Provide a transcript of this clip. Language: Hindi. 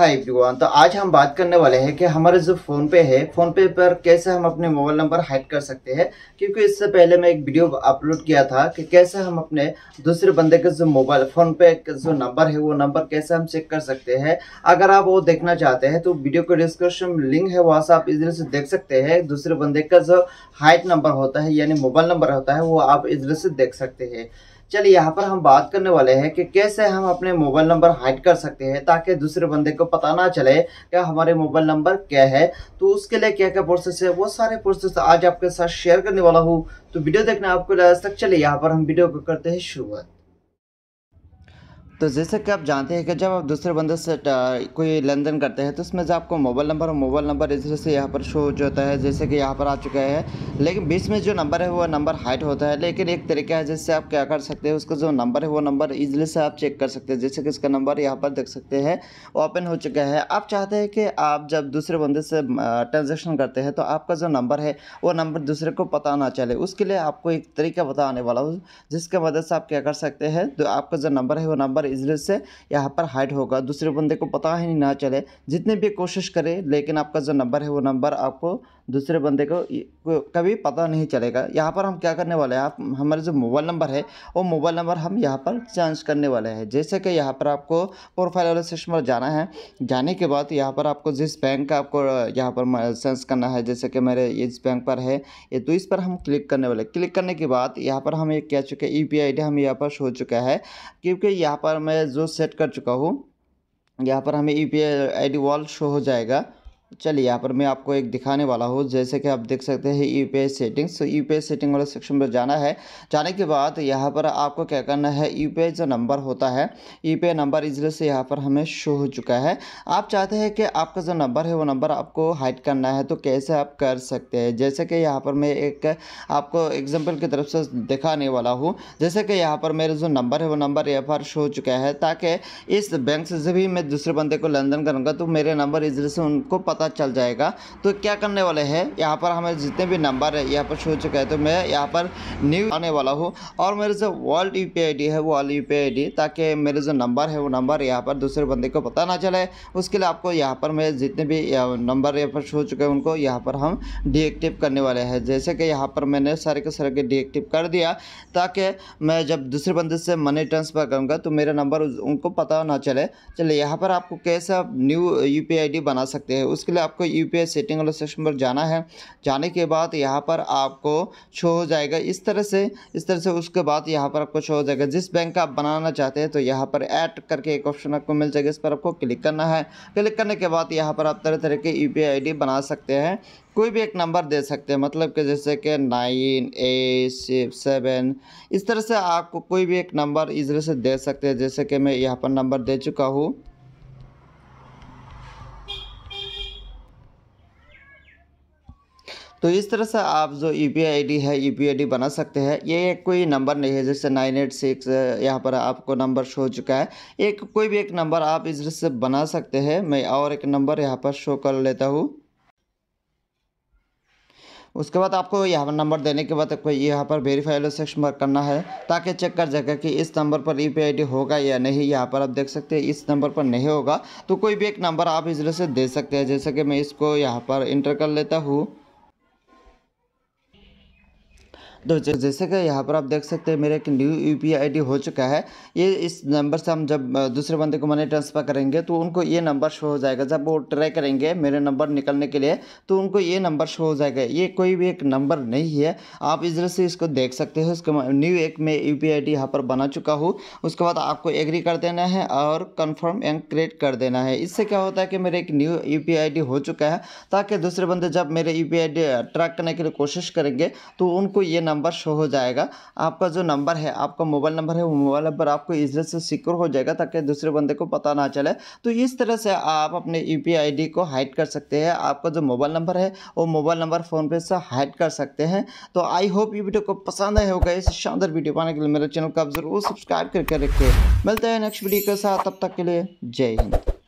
हाय एवरीवन तो आज हम बात करने वाले हैं कि हमारे जो फ़ोन पे है फ़ोन पे पर कैसे हम अपने मोबाइल नंबर हैक कर सकते हैं क्योंकि इससे पहले मैं एक वीडियो अपलोड किया था कि कैसे हम अपने दूसरे बंदे का जो मोबाइल फ़ोन पे का जो नंबर है वो नंबर कैसे हम चेक कर सकते हैं अगर आप वो देखना चाहते हैं तो वीडियो को डिस्क्रिप्शन लिंक है वहाँ से आप इधर से देख सकते हैं दूसरे बंदे का जो हाइट नंबर होता है यानी मोबाइल नंबर होता है वो आप इधर से देख सकते हैं चलिए यहाँ पर हम बात करने वाले हैं कि कैसे हम अपने मोबाइल नंबर हाइड कर सकते हैं ताकि दूसरे बंदे को पता ना चले कि हमारे मोबाइल नंबर क्या है तो उसके लिए क्या क्या प्रोसेस है वो सारे प्रोसेस आज आपके साथ शेयर करने वाला हूँ तो वीडियो देखना आपको लास्ट तक चलिए यहाँ पर हम वीडियो को करते हैं शुरुआत तो जैसे कि आप जानते हैं कि जब आप दूसरे बंदे से कोई लेन देन करते हैं तो उसमें से आपको मोबाइल नंबर और मोबाइल नंबर इस तरह से यहाँ पर शो जो होता है जैसे कि यहाँ पर आ चुका है लेकिन बीच में जो नंबर है वो नंबर हाइट होता है लेकिन एक तरीका है जिससे आप क्या कर सकते हैं उसका जो नंबर है वो नंबर ईजिली से आप चेक कर सकते हैं जैसे कि उसका नंबर यहाँ पर देख सकते हैं ओपन हो चुका है आप चाहते हैं कि आप जब दूसरे बंदे से ट्रांजेक्शन करते हैं तो आपका जो नंबर है वो नंबर दूसरे को पता ना चले उसके लिए आपको एक तरीका बताने वाला हूँ जिसके मदद से आप क्या कर सकते हैं तो आपका जो नंबर है वो नंबर इज्जत से यहाँ पर हाइट होगा दूसरे बंदे को पता ही ना चले जितने भी कोशिश करें लेकिन आपका जो नंबर है वो नंबर आपको दूसरे बंदे को कभी पता नहीं चलेगा यहाँ पर हम क्या करने वाले हैं आप हमारे जो मोबाइल नंबर है वो मोबाइल नंबर हम यहाँ पर चेंज करने वाले हैं जैसे कि यहाँ पर आपको प्रोफाइल वाले सिस्टम पर जाना है जाने के बाद यहाँ पर आपको जिस बैंक का आपको यहाँ पर चेंज करना है जैसे कि मेरे इस बैंक पर है ये तो इस पर हम क्लिक करने वाले क्लिक करने के बाद यहाँ पर हम ये कह चुके हैं यू पी आई डी हम यहाँ पर शो चुका है क्योंकि यहाँ पर मैं जो सेट कर चुका हूँ यहाँ पर हमें U P I D wall show हो जाएगा चलिए यहाँ पर मैं आपको एक दिखाने वाला हूँ जैसे कि आप देख सकते हैं यू पी आई सेटिंग्स तो यू पी आई सेटिंग वाले सेक्शन पर जाना है जाने के बाद यहाँ पर आपको क्या करना है यू पी आई जो नंबर होता है यू पी आई नंबर इस से यहाँ पर हमें शो हो चुका है आप चाहते हैं कि आपका जो नंबर है वो नंबर आपको हाइड करना है तो कैसे आप कर सकते हैं जैसे कि यहाँ पर मैं एक आपको एग्जाम्पल की तरफ से दिखाने वाला हूँ जैसे कि यहाँ पर मेरा जो नंबर है वो नंबर यहाँ पर शो हो चुका है ताकि इस बैंक से भी मैं दूसरे बंदे को लंदन करूँगा तो मेरे नंबर इजले से उनको पता पता चल जाएगा तो क्या करने वाले हैं यहाँ पर हमारे जितने भी नंबर है यहाँ पर शो चुका है तो मैं यहाँ पर न्यू आने वाला हूँ और मेरे जो वर्ल्ड यू पी है वो वर्ल्ड यू पी ताकि मेरे जो नंबर है वो नंबर यहाँ पर दूसरे बंदे को पता ना चले उसके लिए आपको यहाँ पर मेरे जितने भी नंबर यहाँ पर शो चुके हैं उनको यहाँ पर हम डीएक्टिव करने वाले हैं जैसे कि यहाँ पर मैंने सारे के सारे के डीएक्टिव कर दिया ताकि मैं जब दूसरे बंदे से मनी ट्रांसफ़र करूँगा तो मेरा नंबर उनको पता ना चले चलिए यहाँ पर आपको कैसा न्यू यू बना सकते हैं उसके इसके लिए आपको यू सेटिंग वाला सेक्शन पर जाना है जाने के बाद यहाँ पर आपको शो हो जाएगा इस तरह से इस तरह से उसके बाद यहाँ पर आपको शो हो जाएगा जिस बैंक का आप बनाना चाहते हैं तो यहाँ पर ऐड करके एक ऑप्शन आपको मिल जाएगा इस पर आपको क्लिक करना है क्लिक करने के बाद यहाँ पर आप तरह तरह के यू पी बना सकते हैं कोई भी एक नंबर दे सकते हैं मतलब कि जैसे कि नाइन एट सेवन इस तरह से आपको कोई भी एक नंबर इस तरह से दे सकते हैं जैसे कि मैं यहाँ पर नंबर दे चुका हूँ तो इस तरह से आप जो यू पी आई डी है यू पी आई डी बना सकते हैं ये कोई नंबर नहीं है जैसे नाइन एट सिक्स यहाँ पर आपको नंबर शो हो चुका है एक कोई भी एक नंबर आप इस तरह से बना सकते हैं मैं और एक नंबर यहाँ पर शो कर लेता हूँ उसके बाद आपको यहाँ पर नंबर देने के बाद आपको यहाँ पर वेरीफाई वाला सेक्शन पर करना है ताकि चेक कर जाएगा कि इस नंबर पर यू e पी होगा या नहीं यहाँ पर आप देख सकते हैं इस नंबर पर नहीं होगा तो कोई भी एक नंबर आप इस तरह से दे सकते हैं जैसे कि मैं इसको यहाँ पर इंटर कर लेता हूँ तो जैसे कि यहाँ पर आप देख सकते हैं मेरा एक न्यू यू पी हो चुका है ये इस नंबर से हम जब दूसरे बंदे को मनी ट्रांसफ़र करेंगे तो उनको ये नंबर शो हो जाएगा जब वो ट्राई करेंगे मेरे नंबर निकलने के लिए तो उनको ये नंबर शो हो जाएगा ये कोई भी एक नंबर नहीं है आप इस तरह से इसको देख सकते हो उसके न्यू एक में यू पी आई यहाँ पर बना चुका हूँ उसके बाद आपको एग्री कर देना है और कन्फर्म एंड क्रिएट कर देना है इससे क्या होता है कि मेरे एक न्यू यू पी हो चुका है ताकि दूसरे बंदे जब मेरे यू पी ट्रैक करने के लिए कोशिश करेंगे तो उनको ये नंबर शो हो जाएगा आपका जो नंबर है आपका मोबाइल नंबर है वो मोबाइल नंबर आपको इज्जत से सिक्योर हो जाएगा ताकि दूसरे बंदे को पता ना चले तो इस तरह से आप अपने यू पी को हाइड कर सकते हैं आपका जो मोबाइल नंबर है वो मोबाइल नंबर फ़ोनपे से हाइड कर सकते हैं तो आई होप ये वीडियो को पसंद आए होगा इस शानदार वीडियो पाने के लिए मेरे चैनल को आप ज़रूर सब्सक्राइब करके रखिए मिलते हैं नेक्स्ट वीडियो के साथ तब तक के लिए जय हिंद